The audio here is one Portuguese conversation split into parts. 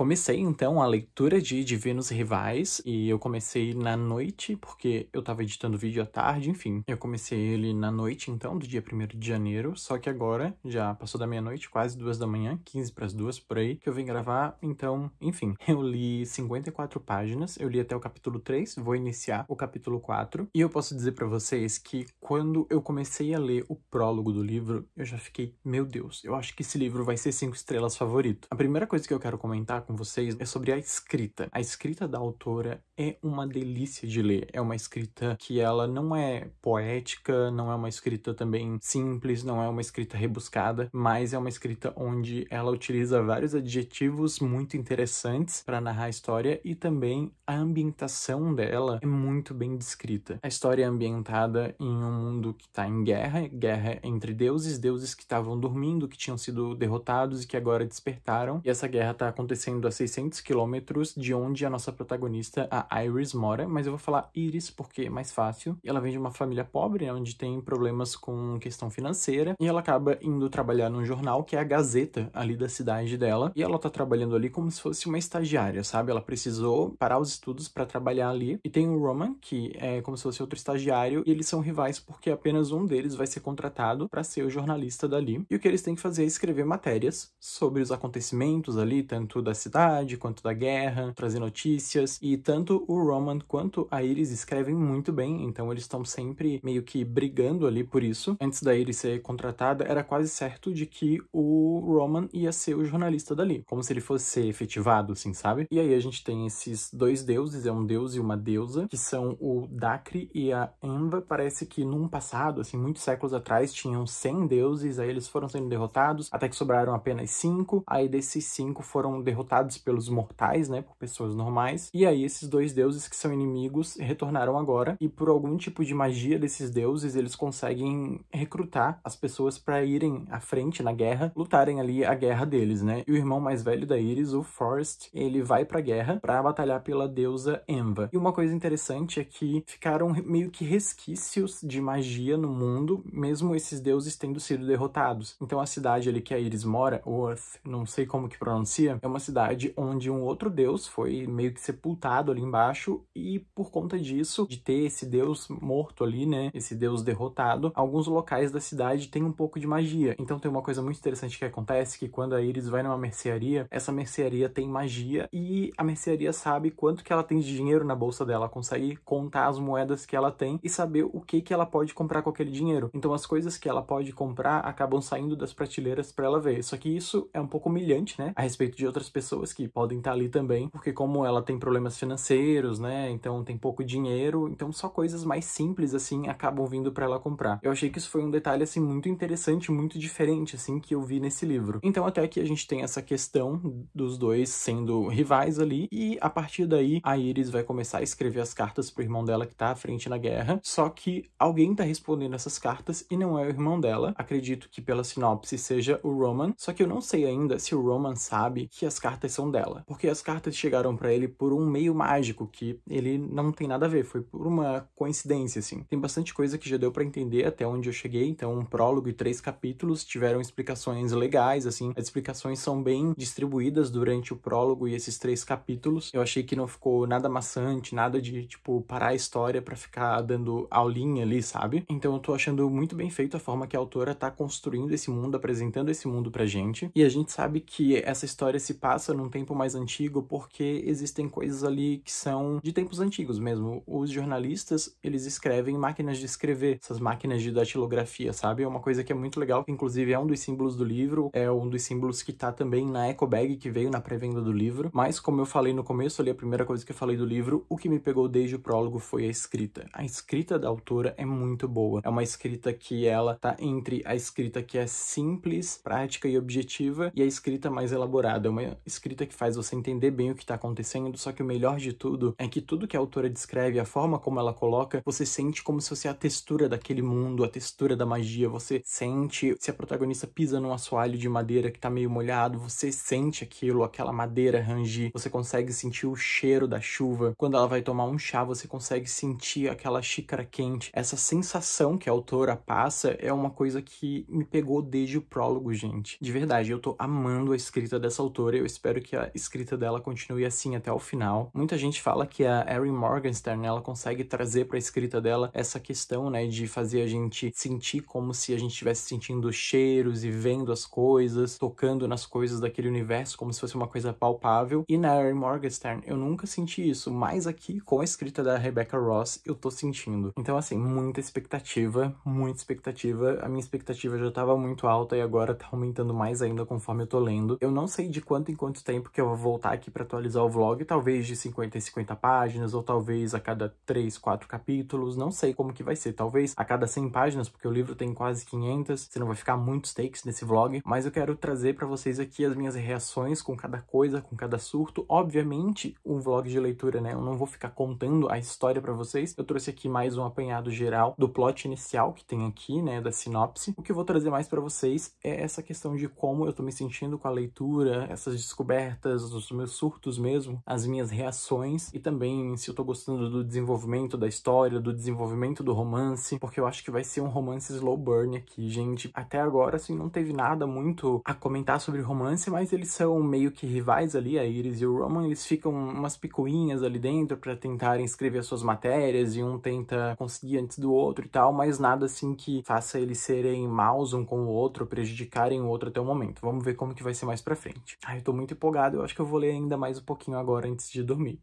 Comecei então a leitura de Divinos Rivais e eu comecei na noite, porque eu tava editando vídeo à tarde, enfim. Eu comecei ele na noite então, do dia 1 de janeiro, só que agora já passou da meia-noite, quase duas da manhã, 15 para as duas por aí, que eu vim gravar, então, enfim. Eu li 54 páginas, eu li até o capítulo 3, vou iniciar o capítulo 4, e eu posso dizer para vocês que quando eu comecei a ler o prólogo do livro, eu já fiquei, meu Deus, eu acho que esse livro vai ser cinco estrelas favorito. A primeira coisa que eu quero comentar com vocês é sobre a escrita. A escrita da autora é uma delícia de ler. É uma escrita que ela não é poética, não é uma escrita também simples, não é uma escrita rebuscada, mas é uma escrita onde ela utiliza vários adjetivos muito interessantes para narrar a história e também a ambientação dela é muito bem descrita. A história é ambientada em um mundo que está em guerra, guerra entre deuses, deuses que estavam dormindo, que tinham sido derrotados e que agora despertaram. E essa guerra está acontecendo ficando a 600 quilômetros de onde a nossa protagonista, a Iris, mora, mas eu vou falar Iris porque é mais fácil. Ela vem de uma família pobre, né, onde tem problemas com questão financeira, e ela acaba indo trabalhar num jornal que é a Gazeta, ali da cidade dela, e ela tá trabalhando ali como se fosse uma estagiária, sabe? Ela precisou parar os estudos para trabalhar ali, e tem o Roman, que é como se fosse outro estagiário, e eles são rivais porque apenas um deles vai ser contratado para ser o jornalista dali, e o que eles têm que fazer é escrever matérias sobre os acontecimentos ali, tanto da cidade cidade, quanto da guerra, trazer notícias. E tanto o Roman quanto a Iris escrevem muito bem, então eles estão sempre meio que brigando ali por isso. Antes da Iris ser contratada, era quase certo de que o Roman ia ser o jornalista dali, como se ele fosse ser efetivado, assim, sabe? E aí a gente tem esses dois deuses, é um deus e uma deusa, que são o Dacre e a Enva. Parece que num passado, assim, muitos séculos atrás, tinham 100 deuses, aí eles foram sendo derrotados, até que sobraram apenas 5, aí desses 5 foram derrotados pelos mortais, né, por pessoas normais. E aí esses dois deuses que são inimigos retornaram agora e por algum tipo de magia desses deuses, eles conseguem recrutar as pessoas para irem à frente na guerra, lutarem ali a guerra deles, né? E o irmão mais velho da Iris, o Forrest, ele vai pra guerra para batalhar pela deusa Enva. E uma coisa interessante é que ficaram meio que resquícios de magia no mundo, mesmo esses deuses tendo sido derrotados. Então a cidade ali que a Iris mora, Oath, não sei como que pronuncia, é uma cidade cidade onde um outro deus foi meio que sepultado ali embaixo e por conta disso, de ter esse deus morto ali, né, esse deus derrotado, alguns locais da cidade têm um pouco de magia. Então tem uma coisa muito interessante que acontece que quando a Iris vai numa mercearia, essa mercearia tem magia e a mercearia sabe quanto que ela tem de dinheiro na bolsa dela, consegue contar as moedas que ela tem e saber o que que ela pode comprar com aquele dinheiro. Então as coisas que ela pode comprar acabam saindo das prateleiras para ela ver. Só que isso é um pouco humilhante, né, a respeito de outras pessoas pessoas que podem estar ali também, porque como ela tem problemas financeiros, né? Então tem pouco dinheiro, então só coisas mais simples assim acabam vindo para ela comprar. Eu achei que isso foi um detalhe assim muito interessante, muito diferente assim que eu vi nesse livro. Então até aqui a gente tem essa questão dos dois sendo rivais ali e a partir daí a Iris vai começar a escrever as cartas pro irmão dela que tá à frente na guerra, só que alguém tá respondendo essas cartas e não é o irmão dela. Acredito que pela sinopse seja o Roman, só que eu não sei ainda se o Roman sabe que as cartas cartas são dela. Porque as cartas chegaram para ele por um meio mágico que ele não tem nada a ver, foi por uma coincidência, assim. Tem bastante coisa que já deu para entender até onde eu cheguei, então um prólogo e três capítulos tiveram explicações legais, assim. As explicações são bem distribuídas durante o prólogo e esses três capítulos. Eu achei que não ficou nada maçante, nada de, tipo, parar a história para ficar dando aulinha ali, sabe? Então eu tô achando muito bem feito a forma que a autora tá construindo esse mundo, apresentando esse mundo pra gente. E a gente sabe que essa história se passa passa num tempo mais antigo porque existem coisas ali que são de tempos antigos mesmo. Os jornalistas, eles escrevem máquinas de escrever, essas máquinas de datilografia, sabe? É uma coisa que é muito legal, que inclusive é um dos símbolos do livro, é um dos símbolos que tá também na eco bag que veio na pré-venda do livro, mas como eu falei no começo ali, a primeira coisa que eu falei do livro, o que me pegou desde o prólogo foi a escrita. A escrita da autora é muito boa. É uma escrita que ela tá entre a escrita que é simples, prática e objetiva e a escrita mais elaborada. É uma escrita escrita que faz você entender bem o que está acontecendo, só que o melhor de tudo é que tudo que a autora descreve, a forma como ela coloca, você sente como se fosse a textura daquele mundo, a textura da magia, você sente se a protagonista pisa num assoalho de madeira que está meio molhado, você sente aquilo, aquela madeira rangir, você consegue sentir o cheiro da chuva. Quando ela vai tomar um chá, você consegue sentir aquela xícara quente. Essa sensação que a autora passa é uma coisa que me pegou desde o prólogo, gente. De verdade, eu tô amando a escrita dessa autora, eu espero espero que a escrita dela continue assim até o final. Muita gente fala que a Erin Morgenstern, né, ela consegue trazer para a escrita dela essa questão, né, de fazer a gente sentir como se a gente estivesse sentindo cheiros e vendo as coisas, tocando nas coisas daquele universo como se fosse uma coisa palpável. E na Erin Morgenstern eu nunca senti isso, mas aqui com a escrita da Rebecca Ross eu tô sentindo. Então assim, muita expectativa, muita expectativa. A minha expectativa já estava muito alta e agora tá aumentando mais ainda conforme eu tô lendo. Eu não sei de quanto em quanto tempo que eu vou voltar aqui para atualizar o vlog, talvez de 50 em 50 páginas, ou talvez a cada 3, 4 capítulos, não sei como que vai ser, talvez a cada 100 páginas, porque o livro tem quase 500, você não vai ficar muitos takes nesse vlog, mas eu quero trazer para vocês aqui as minhas reações com cada coisa, com cada surto, obviamente um vlog de leitura, né, eu não vou ficar contando a história para vocês, eu trouxe aqui mais um apanhado geral do plot inicial que tem aqui, né, da sinopse, o que eu vou trazer mais para vocês é essa questão de como eu tô me sentindo com a leitura, essas descobertas descobertas, os meus surtos mesmo, as minhas reações e também se eu tô gostando do desenvolvimento da história, do desenvolvimento do romance, porque eu acho que vai ser um romance slow burn aqui, gente. Até agora, assim, não teve nada muito a comentar sobre romance, mas eles são meio que rivais ali, a Iris e o Roman, eles ficam umas picuinhas ali dentro para tentarem escrever as suas matérias e um tenta conseguir antes do outro e tal, mas nada assim que faça eles serem maus um com o outro, prejudicarem o outro até o momento. Vamos ver como que vai ser mais pra frente. Ai, eu tô muito empolgado, eu acho que eu vou ler ainda mais um pouquinho agora antes de dormir.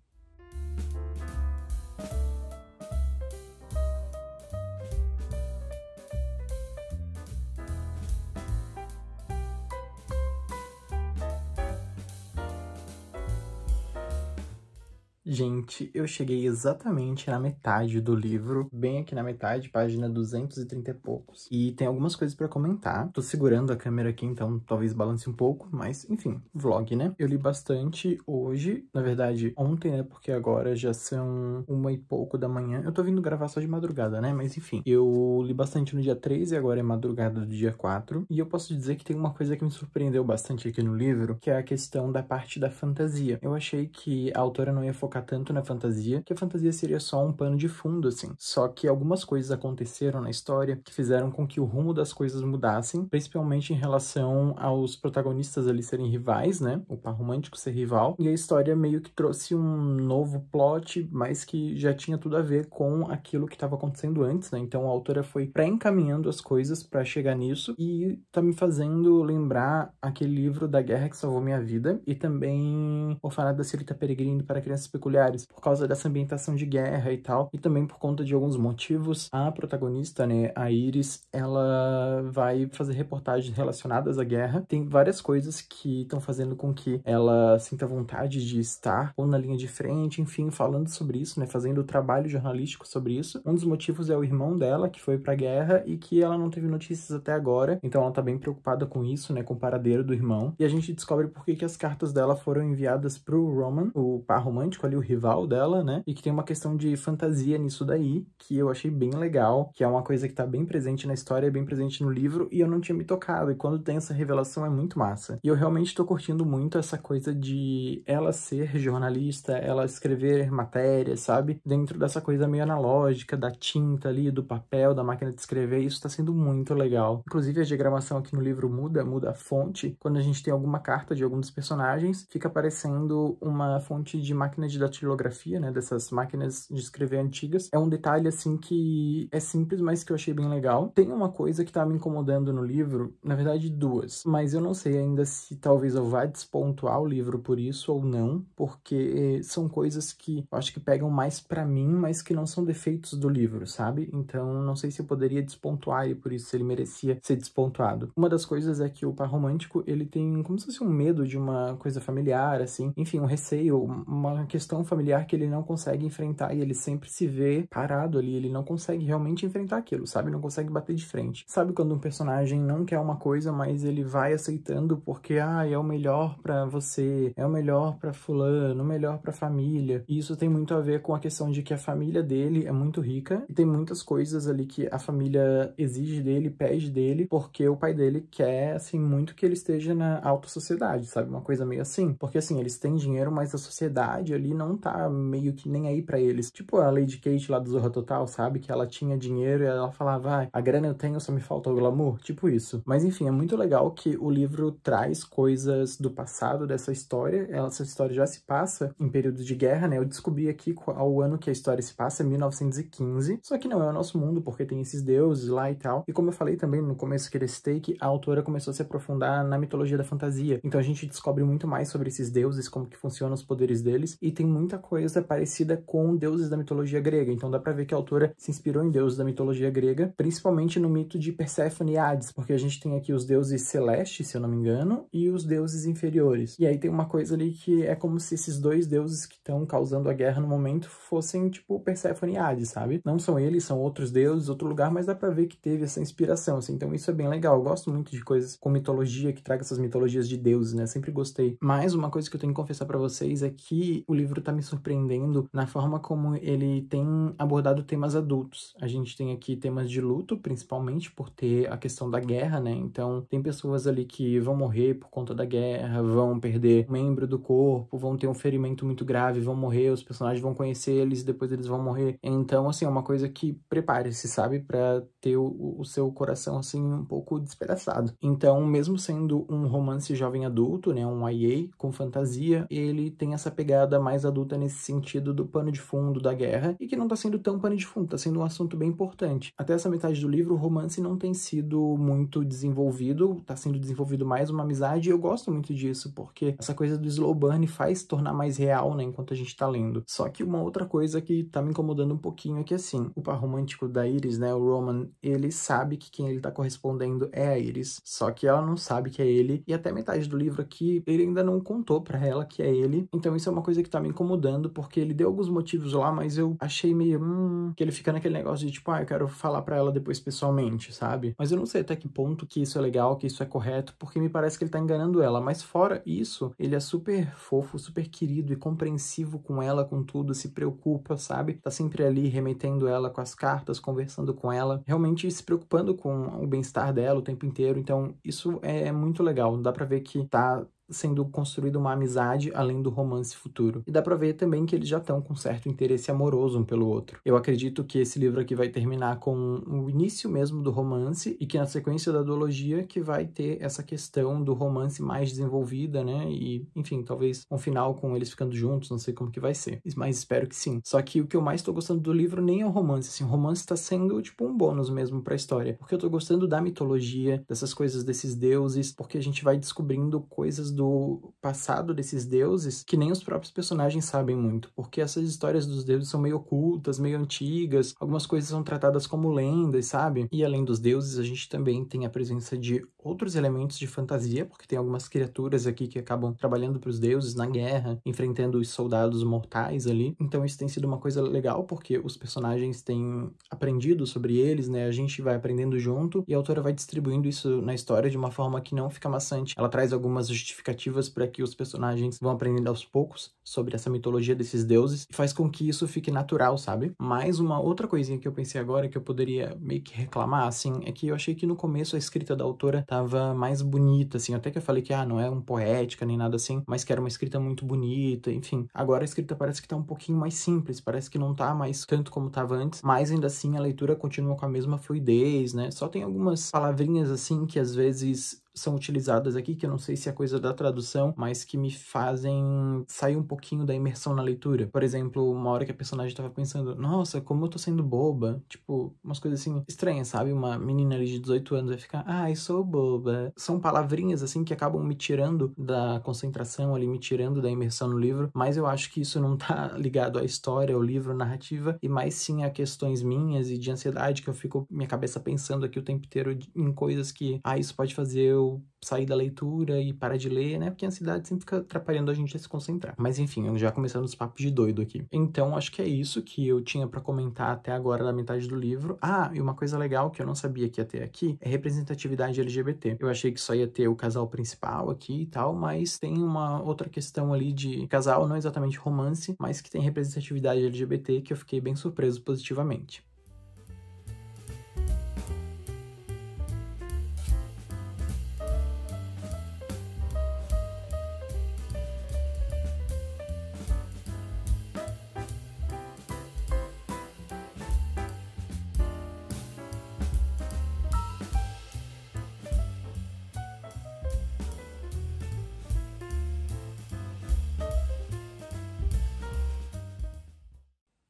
Gente, eu cheguei exatamente na metade do livro, bem aqui na metade, página 230 e poucos. E tem algumas coisas para comentar. Tô segurando a câmera aqui, então talvez balance um pouco, mas enfim, vlog, né? Eu li bastante hoje, na verdade ontem, né? Porque agora já são uma e pouco da manhã. Eu tô vindo gravar só de madrugada, né? Mas enfim, eu li bastante no dia 3 e agora é madrugada do dia 4. E eu posso dizer que tem uma coisa que me surpreendeu bastante aqui no livro, que é a questão da parte da fantasia. Eu achei que a autora não ia focar focar tanto na fantasia que a fantasia seria só um pano de fundo, assim. Só que algumas coisas aconteceram na história que fizeram com que o rumo das coisas mudassem, principalmente em relação aos protagonistas ali serem rivais, né? O par romântico ser rival. E a história meio que trouxe um novo plot, mas que já tinha tudo a ver com aquilo que estava acontecendo antes, né? Então a autora foi pré-encaminhando as coisas para chegar nisso e tá me fazendo lembrar aquele livro da Guerra que Salvou Minha Vida e também Orfanato da Silita Peregrino para Crianças Peculiares peculiares por causa dessa ambientação de guerra e tal, e também por conta de alguns motivos. A protagonista, né, a Iris, ela vai fazer reportagens relacionadas à guerra. Tem várias coisas que estão fazendo com que ela sinta vontade de estar ou na linha de frente, enfim, falando sobre isso, né, fazendo o trabalho jornalístico sobre isso. Um dos motivos é o irmão dela que foi para a guerra e que ela não teve notícias até agora, então ela tá bem preocupada com isso, né, com o paradeiro do irmão. E a gente descobre por que, que as cartas dela foram enviadas pro Roman, o par romântico ali o rival dela, né? E que tem uma questão de fantasia nisso daí, que eu achei bem legal, que é uma coisa que tá bem presente na história, bem presente no livro, e eu não tinha me tocado. E quando tem essa revelação é muito massa. E eu realmente tô curtindo muito essa coisa de ela ser jornalista, ela escrever matéria, sabe? Dentro dessa coisa meio analógica, da tinta ali, do papel, da máquina de escrever, isso tá sendo muito legal. Inclusive, a diagramação aqui no livro muda, muda a fonte. Quando a gente tem alguma carta de algum dos personagens, fica aparecendo uma fonte de máquina de datilografia, né, dessas máquinas de escrever antigas. É um detalhe, assim, que é simples, mas que eu achei bem legal. Tem uma coisa que tá me incomodando no livro, na verdade duas, mas eu não sei ainda se talvez eu vá despontuar o livro por isso ou não, porque são coisas que eu acho que pegam mais para mim, mas que não são defeitos do livro, sabe? Então não sei se eu poderia despontuar e por isso se ele merecia ser despontuado. Uma das coisas é que o par romântico, ele tem como se fosse um medo de uma coisa familiar, assim, enfim, um receio, uma questão questão familiar que ele não consegue enfrentar e ele sempre se vê parado ali, ele não consegue realmente enfrentar aquilo, sabe? Não consegue bater de frente. Sabe quando um personagem não quer uma coisa, mas ele vai aceitando porque, ah, é o melhor para você, é o melhor para fulano, o melhor para família. E isso tem muito a ver com a questão de que a família dele é muito rica e tem muitas coisas ali que a família exige dele, pede dele, porque o pai dele quer, assim, muito que ele esteja na alta sociedade, sabe? Uma coisa meio assim. Porque, assim, eles têm dinheiro, mas a sociedade ali não tá meio que nem aí para eles. Tipo a Lady Kate lá do Zorra Total, sabe? Que ela tinha dinheiro e ela falava, ah, a grana eu tenho, só me falta o glamour. Tipo isso. Mas enfim, é muito legal que o livro traz coisas do passado dessa história. Essa história já se passa em período de guerra, né? Eu descobri aqui o ano que a história se passa, 1915. Só que não é o nosso mundo, porque tem esses deuses lá e tal. E como eu falei também no começo que ele citei, é a autora começou a se aprofundar na mitologia da fantasia. Então a gente descobre muito mais sobre esses deuses, como que funcionam os poderes deles. E tem muita coisa parecida com deuses da mitologia grega, então dá para ver que a autora se inspirou em deuses da mitologia grega, principalmente no mito de Perséfone e Hades, porque a gente tem aqui os deuses celestes, se eu não me engano, e os deuses inferiores. E aí tem uma coisa ali que é como se esses dois deuses que estão causando a guerra no momento fossem tipo Perséfone e Hades, sabe? Não são eles, são outros deuses, outro lugar, mas dá para ver que teve essa inspiração, assim. Então isso é bem legal. Eu gosto muito de coisas com mitologia que traga essas mitologias de deuses, né? Sempre gostei. Mas uma coisa que eu tenho que confessar para vocês é que o livro livro tá me surpreendendo na forma como ele tem abordado temas adultos. A gente tem aqui temas de luto, principalmente por ter a questão da guerra, né? Então, tem pessoas ali que vão morrer por conta da guerra, vão perder um membro do corpo, vão ter um ferimento muito grave, vão morrer, os personagens vão conhecer eles, e depois eles vão morrer. Então, assim, é uma coisa que prepare-se, sabe? para ter o, o seu coração, assim, um pouco despedaçado. Então, mesmo sendo um romance jovem adulto, né? Um YA com fantasia, ele tem essa pegada mais adulta nesse sentido do pano de fundo da guerra e que não está sendo tão pano de fundo, está sendo um assunto bem importante. Até essa metade do livro, o romance não tem sido muito desenvolvido, está sendo desenvolvido mais uma amizade e eu gosto muito disso, porque essa coisa do slow burn faz tornar mais real, né, enquanto a gente está lendo. Só que uma outra coisa que está me incomodando um pouquinho é que, assim, o par romântico da Iris, né, o Roman, ele sabe que quem ele está correspondendo é a Iris, só que ela não sabe que é ele e até metade do livro aqui ele ainda não contou para ela que é ele, então isso é uma coisa que está me incomodando, porque ele deu alguns motivos lá, mas eu achei meio. Hum, que ele fica naquele negócio de tipo, ah, eu quero falar para ela depois pessoalmente, sabe? Mas eu não sei até que ponto que isso é legal, que isso é correto, porque me parece que ele tá enganando ela. Mas fora isso, ele é super fofo, super querido e compreensivo com ela, com tudo, se preocupa, sabe? Tá sempre ali remetendo ela com as cartas, conversando com ela, realmente se preocupando com o bem-estar dela o tempo inteiro. Então, isso é muito legal. Dá pra ver que tá sendo construída uma amizade além do romance futuro. E dá pra ver também que eles já estão com certo interesse amoroso um pelo outro. Eu acredito que esse livro aqui vai terminar com o início mesmo do romance e que na sequência da duologia que vai ter essa questão do romance mais desenvolvida, né? E, enfim, talvez um final com eles ficando juntos, não sei como que vai ser. Mas espero que sim. Só que o que eu mais tô gostando do livro nem é o romance, assim, o romance tá sendo tipo um bônus mesmo pra história, porque eu tô gostando da mitologia, dessas coisas desses deuses, porque a gente vai descobrindo coisas do passado desses deuses que nem os próprios personagens sabem muito, porque essas histórias dos deuses são meio ocultas, meio antigas, algumas coisas são tratadas como lendas, sabe? E além dos deuses, a gente também tem a presença de outros elementos de fantasia, porque tem algumas criaturas aqui que acabam trabalhando para os deuses na guerra, enfrentando os soldados mortais ali. Então isso tem sido uma coisa legal, porque os personagens têm aprendido sobre eles, né? A gente vai aprendendo junto e a autora vai distribuindo isso na história de uma forma que não fica maçante. Ela traz algumas justificações justificativas para que os personagens vão aprendendo aos poucos sobre essa mitologia desses deuses e faz com que isso fique natural, sabe? Mas uma outra coisinha que eu pensei agora que eu poderia meio que reclamar, assim, é que eu achei que no começo a escrita da autora tava mais bonita, assim, até que eu falei que, ah, não é um poética nem nada assim, mas que era uma escrita muito bonita, enfim. Agora a escrita parece que tá um pouquinho mais simples, parece que não tá mais tanto como tava antes, mas ainda assim a leitura continua com a mesma fluidez, né? Só tem algumas palavrinhas assim que às vezes são utilizadas aqui, que eu não sei se é coisa da tradução, mas que me fazem sair um pouquinho da imersão na leitura. Por exemplo, uma hora que a personagem tava pensando, nossa, como eu tô sendo boba. Tipo, umas coisas assim estranhas, sabe? Uma menina ali de 18 anos vai ficar, ai, sou boba. São palavrinhas assim que acabam me tirando da concentração ali, me tirando da imersão no livro, mas eu acho que isso não tá ligado à história, ao livro, à narrativa, e mais sim a questões minhas e de ansiedade que eu fico minha cabeça pensando aqui o tempo inteiro em coisas que, ah, isso pode fazer eu eu sair da leitura e parar de ler, né? Porque a ansiedade sempre fica atrapalhando a gente a se concentrar. Mas enfim, já começando os papos de doido aqui. Então, acho que é isso que eu tinha para comentar até agora da metade do livro. Ah, e uma coisa legal que eu não sabia que ia ter aqui é representatividade LGBT. Eu achei que só ia ter o casal principal aqui e tal, mas tem uma outra questão ali de casal, não exatamente romance, mas que tem representatividade LGBT que eu fiquei bem surpreso positivamente.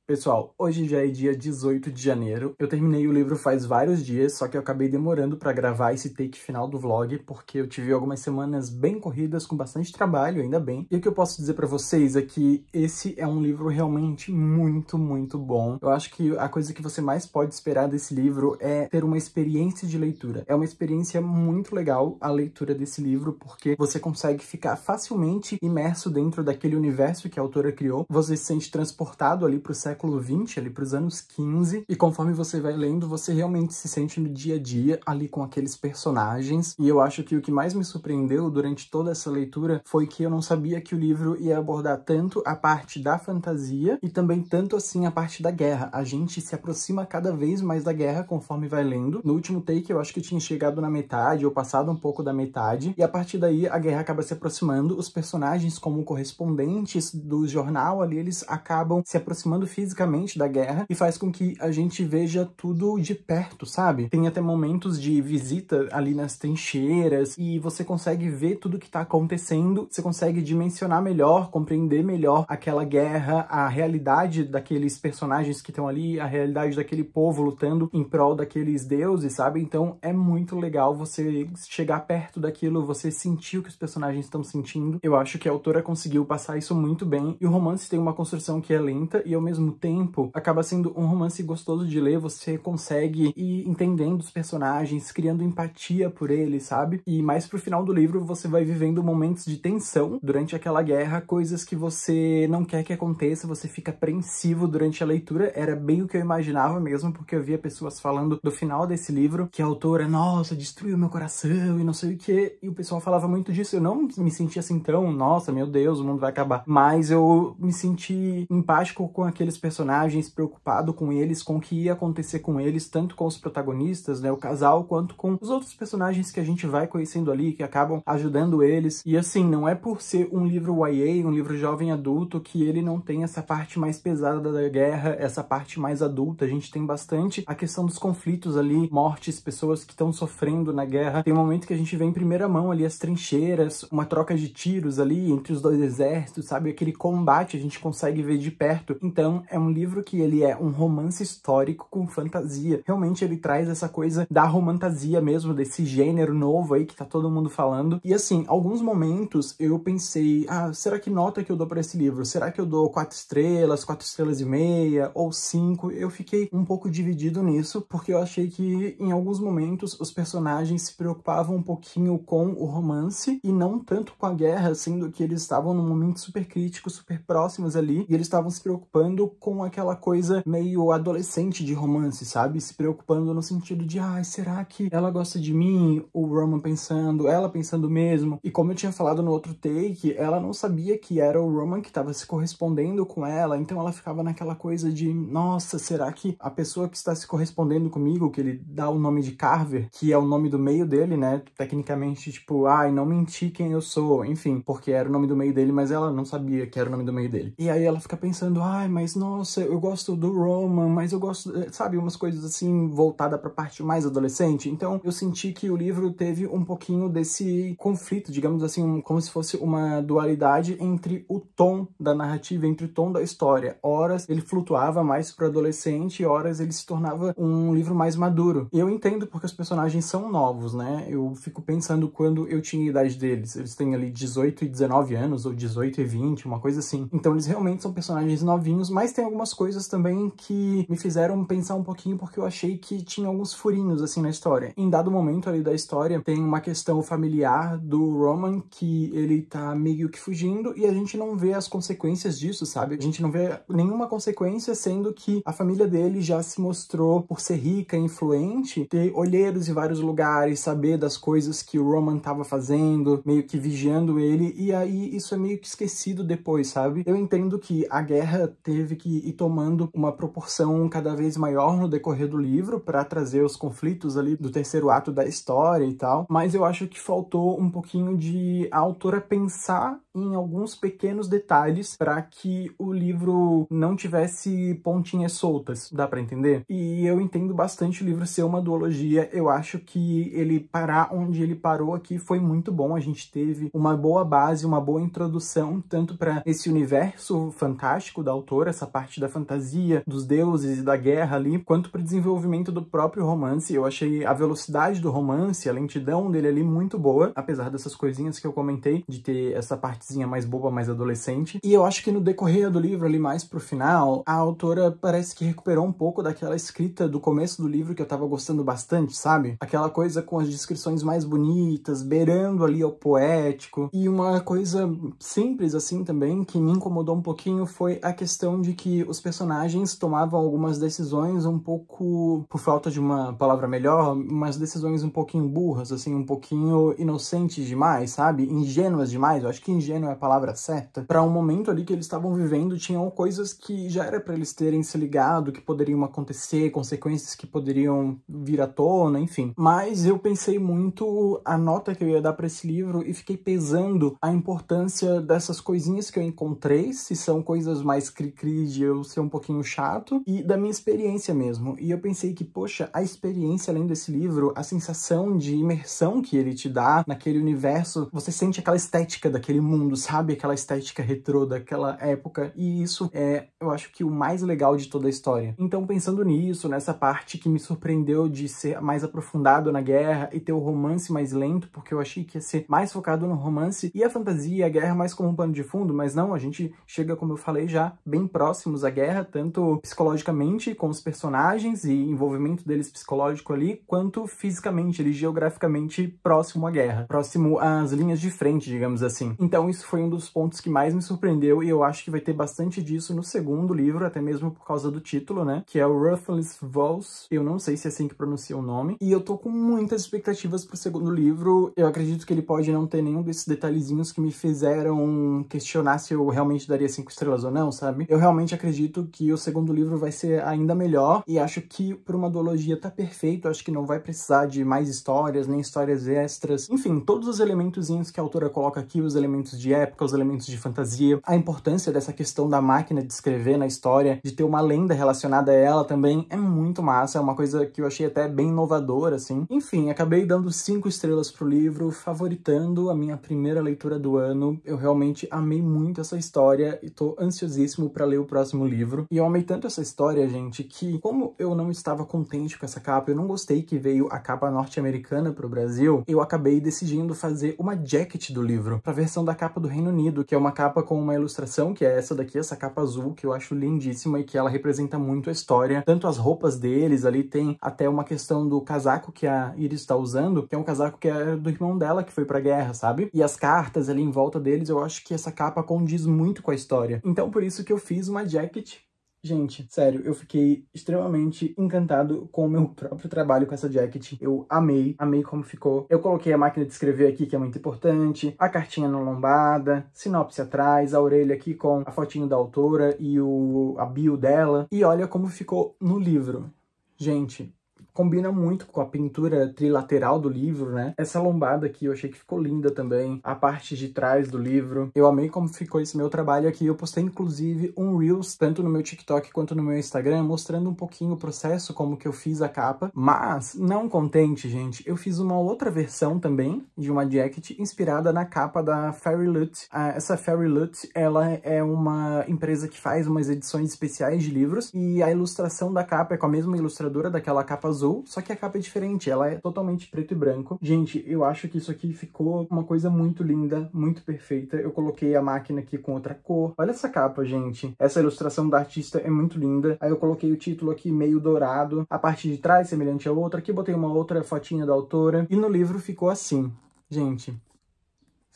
Pessoal, hoje já é dia 18 de janeiro. Eu terminei o livro faz vários dias, só que eu acabei demorando para gravar esse take final do vlog, porque eu tive algumas semanas bem corridas, com bastante trabalho, ainda bem. E o que eu posso dizer para vocês é que esse é um livro realmente muito, muito bom. Eu acho que a coisa que você mais pode esperar desse livro é ter uma experiência de leitura. É uma experiência muito legal a leitura desse livro, porque você consegue ficar facilmente imerso dentro daquele universo que a autora criou. Você se sente transportado ali pro século século XX, ali para os anos 15, e conforme você vai lendo, você realmente se sente no dia a dia ali com aqueles personagens. E eu acho que o que mais me surpreendeu durante toda essa leitura foi que eu não sabia que o livro ia abordar tanto a parte da fantasia e também tanto assim a parte da guerra. A gente se aproxima cada vez mais da guerra conforme vai lendo. No último take eu acho que tinha chegado na metade ou passado um pouco da metade, e a partir daí a guerra acaba se aproximando, os personagens como correspondentes do jornal ali, eles acabam se aproximando fisicamente fisicamente da guerra e faz com que a gente veja tudo de perto, sabe? Tem até momentos de visita ali nas trincheiras e você consegue ver tudo que tá acontecendo, você consegue dimensionar melhor, compreender melhor aquela guerra, a realidade daqueles personagens que estão ali, a realidade daquele povo lutando em prol daqueles deuses, sabe? Então é muito legal você chegar perto daquilo, você sentir o que os personagens estão sentindo. Eu acho que a autora conseguiu passar isso muito bem e o romance tem uma construção que é lenta e ao mesmo tempo, acaba sendo um romance gostoso de ler, você consegue ir entendendo os personagens, criando empatia por eles, sabe? E mais pro final do livro, você vai vivendo momentos de tensão durante aquela guerra, coisas que você não quer que aconteça, você fica apreensivo durante a leitura, era bem o que eu imaginava mesmo, porque eu via pessoas falando do final desse livro, que a autora, nossa, destruiu meu coração e não sei o que, e o pessoal falava muito disso, eu não me sentia assim tão, nossa, meu Deus, o mundo vai acabar, mas eu me senti empático com aqueles personagens personagens, preocupado com eles, com o que ia acontecer com eles, tanto com os protagonistas, né, o casal, quanto com os outros personagens que a gente vai conhecendo ali, que acabam ajudando eles. E assim, não é por ser um livro YA, um livro jovem adulto, que ele não tem essa parte mais pesada da guerra, essa parte mais adulta. A gente tem bastante a questão dos conflitos ali, mortes, pessoas que estão sofrendo na guerra. Tem um momento que a gente vê em primeira mão ali as trincheiras, uma troca de tiros ali entre os dois exércitos, sabe? Aquele combate a gente consegue ver de perto. Então, é é um livro que ele é um romance histórico com fantasia. Realmente ele traz essa coisa da romantasia mesmo, desse gênero novo aí que tá todo mundo falando. E assim, alguns momentos eu pensei, ah, será que nota que eu dou para esse livro? Será que eu dou quatro estrelas, quatro estrelas e meia ou cinco? Eu fiquei um pouco dividido nisso, porque eu achei que em alguns momentos os personagens se preocupavam um pouquinho com o romance e não tanto com a guerra, sendo que eles estavam num momento super crítico, super próximos ali, e eles estavam se preocupando com com aquela coisa meio adolescente de romance, sabe? Se preocupando no sentido de, ai, ah, será que ela gosta de mim? O Roman pensando, ela pensando mesmo. E como eu tinha falado no outro take, ela não sabia que era o Roman que estava se correspondendo com ela, então ela ficava naquela coisa de, nossa, será que a pessoa que está se correspondendo comigo, que ele dá o nome de Carver, que é o nome do meio dele, né? Tecnicamente, tipo, ai, não menti quem eu sou, enfim, porque era o nome do meio dele, mas ela não sabia que era o nome do meio dele. E aí ela fica pensando, ai, mas nossa, nossa, eu gosto do Roman, mas eu gosto, eh, sabe, umas coisas assim voltada para a parte mais adolescente. Então eu senti que o livro teve um pouquinho desse conflito, digamos assim, um, como se fosse uma dualidade entre o tom da narrativa, entre o tom da história. Horas ele flutuava mais para adolescente e horas ele se tornava um livro mais maduro. E eu entendo porque os personagens são novos, né? Eu fico pensando quando eu tinha a idade deles. Eles têm ali 18 e 19 anos ou 18 e 20, uma coisa assim. Então eles realmente são personagens novinhos, mas tem algumas coisas também que me fizeram pensar um pouquinho porque eu achei que tinha alguns furinhos assim na história. Em dado momento ali da história, tem uma questão familiar do Roman que ele tá meio que fugindo e a gente não vê as consequências disso, sabe? A gente não vê nenhuma consequência, sendo que a família dele já se mostrou, por ser rica, influente, ter olheiros em vários lugares, saber das coisas que o Roman tava fazendo, meio que vigiando ele, e aí isso é meio que esquecido depois, sabe? Eu entendo que a guerra teve que que ir tomando uma proporção cada vez maior no decorrer do livro para trazer os conflitos ali do terceiro ato da história e tal, mas eu acho que faltou um pouquinho de a autora pensar em alguns pequenos detalhes para que o livro não tivesse pontinhas soltas, dá para entender? E eu entendo bastante o livro ser uma duologia, eu acho que ele parar onde ele parou aqui foi muito bom, a gente teve uma boa base, uma boa introdução, tanto para esse universo fantástico da autora, essa parte da fantasia, dos deuses e da guerra ali, quanto para o desenvolvimento do próprio romance, eu achei a velocidade do romance, a lentidão dele ali muito boa, apesar dessas coisinhas que eu comentei, de ter essa parte partezinha mais boba, mais adolescente. E eu acho que no decorrer do livro, ali mais pro final, a autora parece que recuperou um pouco daquela escrita do começo do livro que eu tava gostando bastante, sabe? Aquela coisa com as descrições mais bonitas, beirando ali ao poético. E uma coisa simples assim também, que me incomodou um pouquinho, foi a questão de que os personagens tomavam algumas decisões um pouco, por falta de uma palavra melhor, umas decisões um pouquinho burras, assim, um pouquinho inocentes demais, sabe? Ingênuas demais. Eu acho que ingênuas não é a palavra certa, para um momento ali que eles estavam vivendo, tinham coisas que já era para eles terem se ligado, que poderiam acontecer, consequências que poderiam vir à tona, enfim. Mas eu pensei muito a nota que eu ia dar para esse livro e fiquei pesando a importância dessas coisinhas que eu encontrei, se são coisas mais cri-cri de eu ser um pouquinho chato, e da minha experiência mesmo. E eu pensei que, poxa, a experiência além desse livro, a sensação de imersão que ele te dá naquele universo, você sente aquela estética daquele mundo mundo, sabe? Aquela estética retrô daquela época, e isso é, eu acho que o mais legal de toda a história. Então, pensando nisso, nessa parte que me surpreendeu de ser mais aprofundado na guerra e ter o romance mais lento, porque eu achei que ia ser mais focado no romance e a fantasia e a guerra mais como um pano de fundo, mas não, a gente chega, como eu falei, já bem próximos à guerra, tanto psicologicamente com os personagens e envolvimento deles psicológico ali, quanto fisicamente, ele geograficamente próximo à guerra, próximo às linhas de frente, digamos assim. Então, então isso foi um dos pontos que mais me surpreendeu e eu acho que vai ter bastante disso no segundo livro, até mesmo por causa do título, né? Que é o Ruthless Vows. Eu não sei se é assim que pronuncia o nome. E eu tô com muitas expectativas pro segundo livro. Eu acredito que ele pode não ter nenhum desses detalhezinhos que me fizeram questionar se eu realmente daria cinco estrelas ou não, sabe? Eu realmente acredito que o segundo livro vai ser ainda melhor e acho que por uma duologia tá perfeito. Acho que não vai precisar de mais histórias, nem histórias extras. Enfim, todos os elementos que a autora coloca aqui, os elementos de época, os elementos de fantasia, a importância dessa questão da máquina de escrever na história, de ter uma lenda relacionada a ela também, é muito massa, é uma coisa que eu achei até bem inovadora, assim. Enfim, acabei dando cinco estrelas pro livro, favoritando a minha primeira leitura do ano. Eu realmente amei muito essa história e tô ansiosíssimo para ler o próximo livro. E eu amei tanto essa história, gente, que como eu não estava contente com essa capa, eu não gostei que veio a capa norte-americana pro Brasil, eu acabei decidindo fazer uma jacket do livro, pra versão da capa capa do Reino Unido, que é uma capa com uma ilustração, que é essa daqui, essa capa azul, que eu acho lindíssima e que ela representa muito a história. Tanto as roupas deles, ali tem até uma questão do casaco que a Iris está usando, que é um casaco que é do irmão dela que foi pra guerra, sabe? E as cartas ali em volta deles, eu acho que essa capa condiz muito com a história. Então por isso que eu fiz uma jacket Gente, sério, eu fiquei extremamente encantado com o meu próprio trabalho com essa jacket. Eu amei, amei como ficou. Eu coloquei a máquina de escrever aqui, que é muito importante, a cartinha na lombada, sinopse atrás, a orelha aqui com a fotinho da autora e o, a bio dela. E olha como ficou no livro. Gente, combina muito com a pintura trilateral do livro, né? Essa lombada aqui eu achei que ficou linda também, a parte de trás do livro. Eu amei como ficou esse meu trabalho aqui. Eu postei, inclusive, um Reels, tanto no meu TikTok quanto no meu Instagram, mostrando um pouquinho o processo, como que eu fiz a capa. Mas, não contente, gente, eu fiz uma outra versão também de uma jacket inspirada na capa da Fairy Loot. Ah, essa Fairy Loot, ela é uma empresa que faz umas edições especiais de livros e a ilustração da capa é com a mesma ilustradora daquela capa azul azul, só que a capa é diferente, ela é totalmente preto e branco. Gente, eu acho que isso aqui ficou uma coisa muito linda, muito perfeita. Eu coloquei a máquina aqui com outra cor. Olha essa capa, gente. Essa ilustração da artista é muito linda. Aí eu coloquei o título aqui meio dourado, a parte de trás semelhante à outra. Aqui botei uma outra fotinha da autora. E no livro ficou assim. Gente,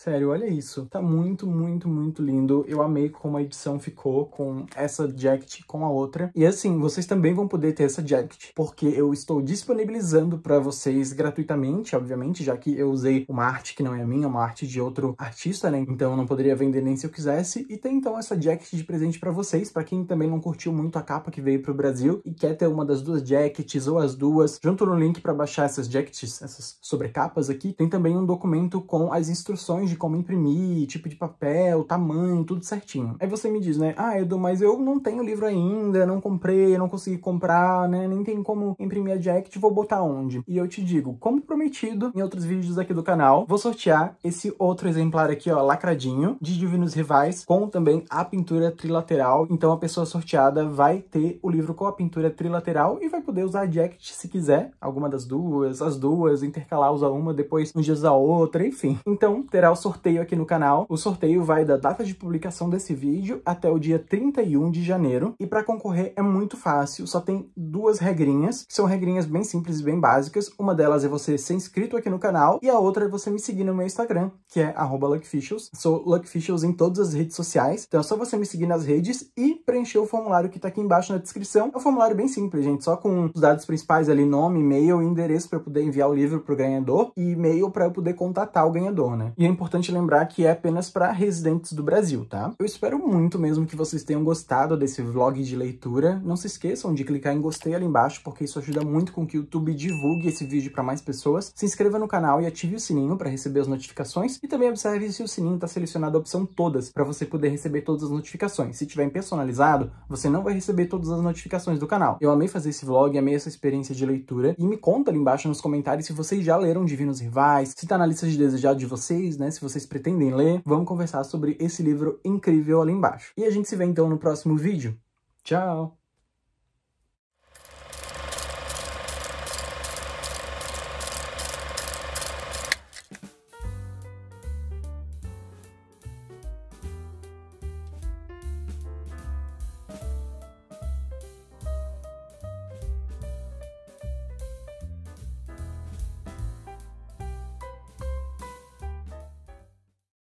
Sério, olha isso. Tá muito, muito, muito lindo. Eu amei como a edição ficou com essa jacket com a outra. E assim, vocês também vão poder ter essa jacket, porque eu estou disponibilizando para vocês gratuitamente, obviamente, já que eu usei uma arte que não é minha, uma arte de outro artista, né? Então eu não poderia vender nem se eu quisesse. E tem então essa jacket de presente para vocês, para quem também não curtiu muito a capa que veio pro Brasil e quer ter uma das duas jackets ou as duas, junto no link para baixar essas jackets, essas sobrecapas aqui, tem também um documento com as instruções de como imprimir, tipo de papel, tamanho, tudo certinho. Aí você me diz, né? Ah, Edu, mas eu não tenho livro ainda, não comprei, não consegui comprar, né? Nem tem como imprimir a Jacket, vou botar onde? E eu te digo, como prometido em outros vídeos aqui do canal, vou sortear esse outro exemplar aqui, ó, lacradinho, de Divinos Rivais, com também a pintura trilateral. Então a pessoa sorteada vai ter o livro com a pintura trilateral e vai poder usar a Jacket se quiser, alguma das duas, as duas, intercalar, usar uma, depois uns dias a outra, enfim. Então terá o sorteio aqui no canal. O sorteio vai da data de publicação desse vídeo até o dia 31 de janeiro. E para concorrer é muito fácil, só tem duas regrinhas, que são regrinhas bem simples e bem básicas. Uma delas é você ser inscrito aqui no canal e a outra é você me seguir no meu Instagram, que é @luckfishers. Sou luckfishers em todas as redes sociais, então é só você me seguir nas redes e preencher o formulário que tá aqui embaixo na descrição. É um formulário bem simples, gente, só com os dados principais ali, nome, e-mail e endereço para poder enviar o livro pro ganhador e e-mail para eu poder contatar o ganhador, né? E é importante lembrar que é apenas para residentes do Brasil, tá? Eu espero muito mesmo que vocês tenham gostado desse vlog de leitura. Não se esqueçam de clicar em gostei ali embaixo, porque isso ajuda muito com que o YouTube divulgue esse vídeo para mais pessoas. Se inscreva no canal e ative o sininho para receber as notificações. E também observe se o sininho está selecionado a opção todas, para você poder receber todas as notificações. Se tiver em personalizado, você não vai receber todas as notificações do canal. Eu amei fazer esse vlog, amei essa experiência de leitura. E me conta ali embaixo nos comentários se vocês já leram Divinos Rivais, se tá na lista de desejado de vocês, né? Né, se vocês pretendem ler, vamos conversar sobre esse livro incrível ali embaixo. E a gente se vê então no próximo vídeo. Tchau!